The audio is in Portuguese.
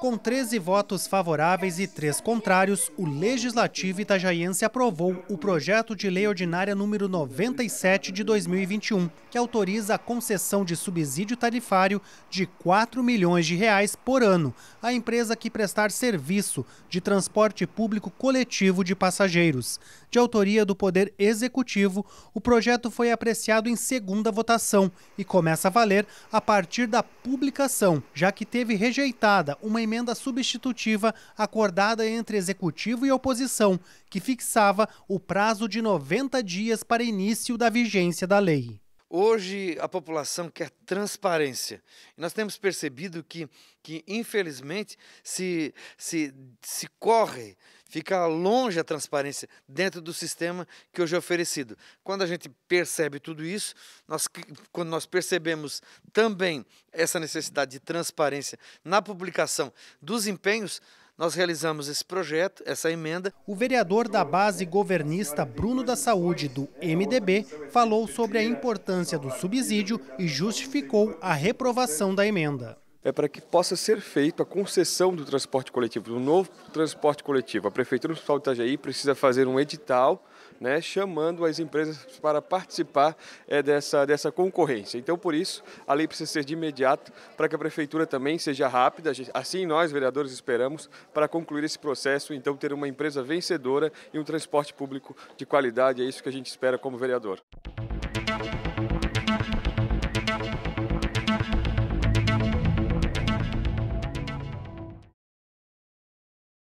Com 13 votos favoráveis e 3 contrários, o Legislativo Itajaense aprovou o projeto de lei ordinária número 97 de 2021, que autoriza a concessão de subsídio tarifário de 4 milhões de reais por ano à empresa que prestar serviço de transporte público coletivo de passageiros. De autoria do Poder Executivo, o projeto foi apreciado em segunda votação e começa a valer a partir da publicação, já que teve rejeitada uma emenda substitutiva acordada entre executivo e oposição, que fixava o prazo de 90 dias para início da vigência da lei. Hoje a população quer transparência. E nós temos percebido que, que infelizmente, se, se, se corre, fica longe a transparência dentro do sistema que hoje é oferecido. Quando a gente percebe tudo isso, nós, quando nós percebemos também essa necessidade de transparência na publicação dos empenhos, nós realizamos esse projeto, essa emenda. O vereador da base governista Bruno da Saúde, do MDB, falou sobre a importância do subsídio e justificou a reprovação da emenda é para que possa ser feita a concessão do transporte coletivo, do novo transporte coletivo. A Prefeitura Municipal de Itajaí precisa fazer um edital né, chamando as empresas para participar é, dessa, dessa concorrência. Então, por isso, a lei precisa ser de imediato para que a Prefeitura também seja rápida, assim nós, vereadores, esperamos, para concluir esse processo, então ter uma empresa vencedora e um transporte público de qualidade. É isso que a gente espera como vereador.